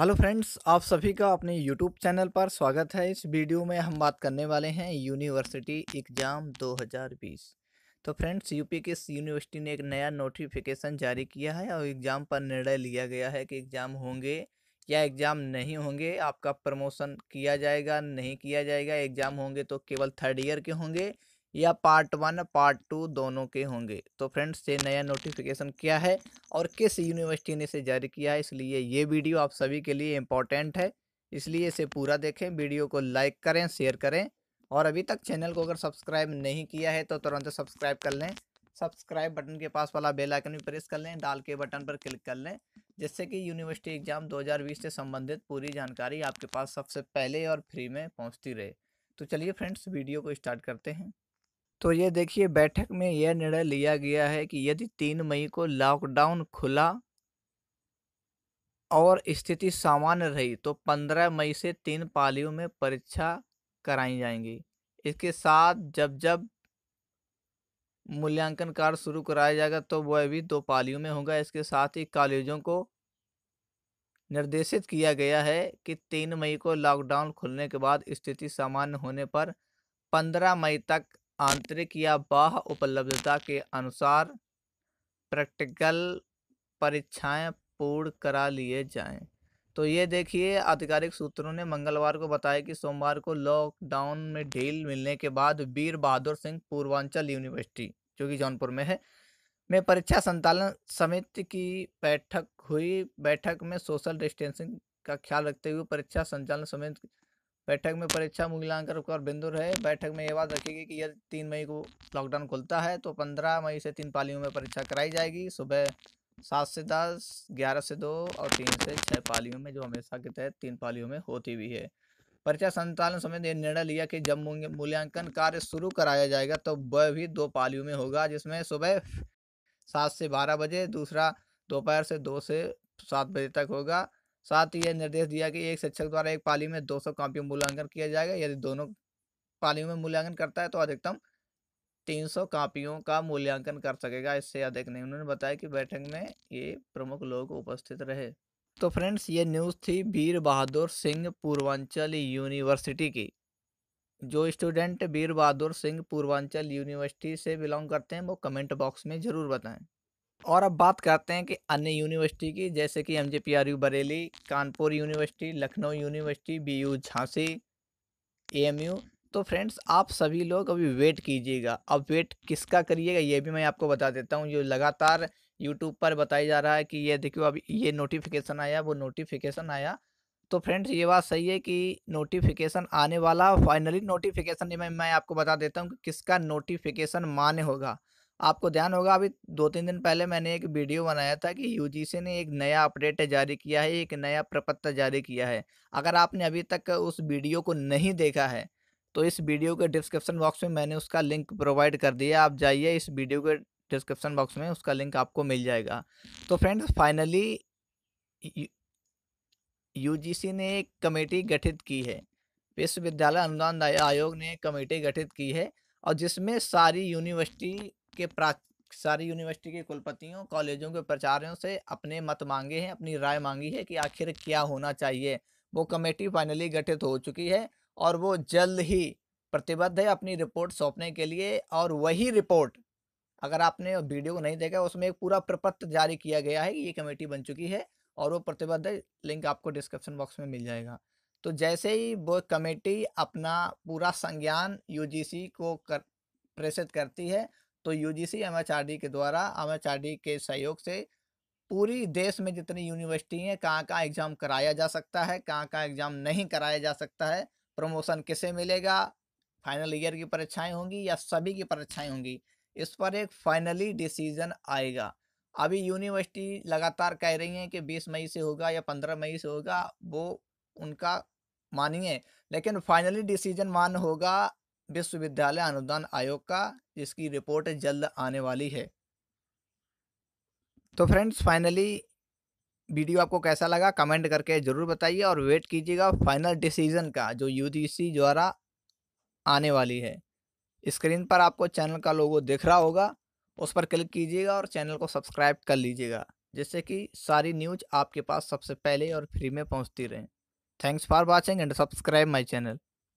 Hello friends आप सभी का अपने यूट्यूब चैनल पर स्वागत है इस वीडियो में हम बात करने वाले हैं यूनिवर्सिटी एग्ज़ाम 2020 तो फ्रेंड्स यूपी के यूनिवर्सिटी ने एक नया नोटिफिकेशन जारी किया है और एग्ज़ाम पर निर्णय लिया गया है कि एग्ज़ाम होंगे या एग्ज़ाम नहीं होंगे आपका प्रमोशन किया जाएगा नहीं किया जाएगा एग्ज़ाम होंगे तो केवल थर्ड ईयर के होंगे या पार्ट वन पार्ट टू दोनों के होंगे तो फ्रेंड्स ये नया नोटिफिकेशन क्या है और किस यूनिवर्सिटी ने इसे जारी किया है इसलिए ये वीडियो आप सभी के लिए इम्पॉर्टेंट है इसलिए इसे पूरा देखें वीडियो को लाइक करें शेयर करें और अभी तक चैनल को अगर सब्सक्राइब नहीं किया है तो तुरंत सब्सक्राइब कर लें सब्सक्राइब बटन के पास वाला बेल आइकन भी प्रेस कर लें डाल के बटन पर क्लिक कर लें जिससे कि यूनिवर्सिटी एग्ज़ाम 2020 से संबंधित पूरी जानकारी आपके पास सबसे पहले और फ्री में पहुंचती रहे तो चलिए फ्रेंड्स वीडियो को स्टार्ट करते हैं तो ये देखिए बैठक में यह निर्णय लिया गया है कि यदि तीन मई को लॉकडाउन खुला और स्थिति सामान्य रही तो पंद्रह मई से तीन पालियों में परीक्षा कराई जाएंगी। इसके साथ जब-जब मूल्यांकन कार्य शुरू कराया जाएगा तो वह भी दो पालियों में होगा। इसके साथ ही कॉलेजों को निर्देशित किया गया है कि तीन मई को लॉकडाउन खुलने के बाद स्थिति सामान्य होने पर पंद्रह मई तक आंतरिक या बाह्य उपलब्धता के अनुसार प्रैक्टिकल परीक्षाएं पूर्ण करा लिए जाएं तो ये देखिए आधिकारिक सूत्रों ने मंगलवार को बताया कि सोमवार को लॉकडाउन में ढील मिलने के बाद वीर बहादुर सिंह पूर्वांचल यूनिवर्सिटी जो कि जौनपुर में है में परीक्षा संचालन समिति की बैठक हुई बैठक में सोशल डिस्टेंसिंग का ख्याल रखते हुए परीक्षा संचालन समिति बैठक में परीक्षा मूल्यांकन और बिंदु रहे बैठक में ये बात रखेगी कि यदि तीन मई को लॉकडाउन खुलता है तो पंद्रह मई से तीन पालियों में परीक्षा कराई जाएगी सुबह सात से दस ग्यारह से दो और तीन से छः पालियों में जो हमेशा के तहत तीन पालियों में होती भी है परीक्षा संचालन समय ने निर्णय लिया कि जब मूल्यांकन कार्य शुरू कराया जाएगा तो वह भी दो पालियों में होगा जिसमें सुबह सात से बारह बजे दूसरा दोपहर से दो से सात बजे तक होगा साथ ही यह निर्देश दिया कि एक शिक्षक द्वारा एक पाली में 200 कॉपियों मूल्यांकन किया जाएगा यदि दोनों पालियों में मूल्यांकन करता है तो अधिकतम 300 कॉपियों का मूल्यांकन कर सकेगा इससे अधिक नहीं उन्होंने बताया कि बैठक में ये प्रमुख लोग उपस्थित रहे तो फ्रेंड्स ये न्यूज़ थी वीर बहादुर सिंह पूर्वांचल यूनिवर्सिटी की जो स्टूडेंट वीर बहादुर सिंह पूर्वांचल यूनिवर्सिटी से बिलोंग करते हैं वो कमेंट बॉक्स में ज़रूर बताएं और अब बात करते हैं कि अन्य यूनिवर्सिटी की जैसे कि M J P R U Bareilly Kanpur University Lucknow University B U Jhansi A M U तो फ्रेंड्स आप सभी लोग अभी वेट कीजिएगा अब वेट किसका करिएगा ये भी मैं आपको बता देता हूँ जो लगातार यूट्यूब पर बताया जा रहा है कि ये देखियो अभी ये नोटिफिकेशन आया वो नोटिफिकेशन आया तो फ्रेंड्स ये बात सही है कि नोटिफिकेशन आने वाला फाइनली नोटिफिकेशन मैं मैं आपको बता देता हूँ कि किसका नोटिफिकेशन मान्य होगा आपको ध्यान होगा अभी दो तीन दिन पहले मैंने एक वीडियो बनाया था कि यूजीसी ने एक नया अपडेट जारी किया है एक नया प्रपत्र जारी किया है अगर आपने अभी तक उस वीडियो को नहीं देखा है तो इस वीडियो के डिस्क्रिप्शन बॉक्स में मैंने उसका लिंक प्रोवाइड कर दिया आप जाइए इस वीडियो के डिस्क्रिप्शन बॉक्स में उसका लिंक आपको मिल जाएगा तो फ्रेंड्स फाइनली यू ने एक कमेटी गठित की है विश्वविद्यालय अनुदान आयोग ने एक कमेटी गठित की है और जिसमें सारी यूनिवर्सिटी के सारी यूनिवर्सिटी के कुलपतियों कॉलेजों के प्राचार्यों से अपने मत मांगे हैं अपनी राय मांगी है कि आखिर क्या होना चाहिए वो कमेटी फाइनली गठित हो चुकी है और वो जल्द ही प्रतिबद्ध है अपनी रिपोर्ट सौंपने के लिए और वही रिपोर्ट अगर आपने वीडियो को नहीं देखा उसमें एक पूरा प्रपत्र जारी किया गया है कि ये कमेटी बन चुकी है और वो प्रतिबद्ध लिंक आपको डिस्क्रिप्शन बॉक्स में मिल जाएगा तो जैसे ही वो कमेटी अपना पूरा संज्ञान यूजीसी को कर प्रेषित करती है तो यूजीसी एमएचआरडी के द्वारा एमएचआरडी के सहयोग से पूरी देश में जितनी यूनिवर्सिटी हैं कहाँ कहाँ एग्ज़ाम कराया जा सकता है कहाँ कहाँ एग्ज़ाम नहीं कराया जा सकता है प्रमोशन किसे मिलेगा फाइनल ईयर की परीक्षाएं होंगी या सभी की परीक्षाएं होंगी इस पर एक फाइनली डिसीजन आएगा अभी यूनिवर्सिटी लगातार कह रही हैं कि 20 मई से होगा या 15 मई से होगा वो उनका मानिए लेकिन फाइनली डिसीजन मान होगा विश्वविद्यालय अनुदान आयोग का जिसकी रिपोर्ट जल्द आने वाली है तो फ्रेंड्स फाइनली वीडियो आपको कैसा लगा कमेंट करके ज़रूर बताइए और वेट कीजिएगा फाइनल डिसीजन का जो यूजीसी द्वारा आने वाली है स्क्रीन पर आपको चैनल का लोगो दिख रहा होगा उस पर क्लिक कीजिएगा और चैनल को सब्सक्राइब कर लीजिएगा जिससे कि सारी न्यूज आपके पास सबसे पहले और फ्री में पहुंचती रहे thanks for watching and subscribe my channel